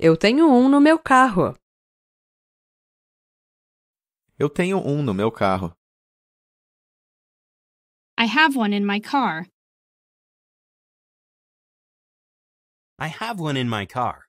Eu tenho um no meu carro. Eu tenho um no meu carro. I have one in my car. I have one in my car.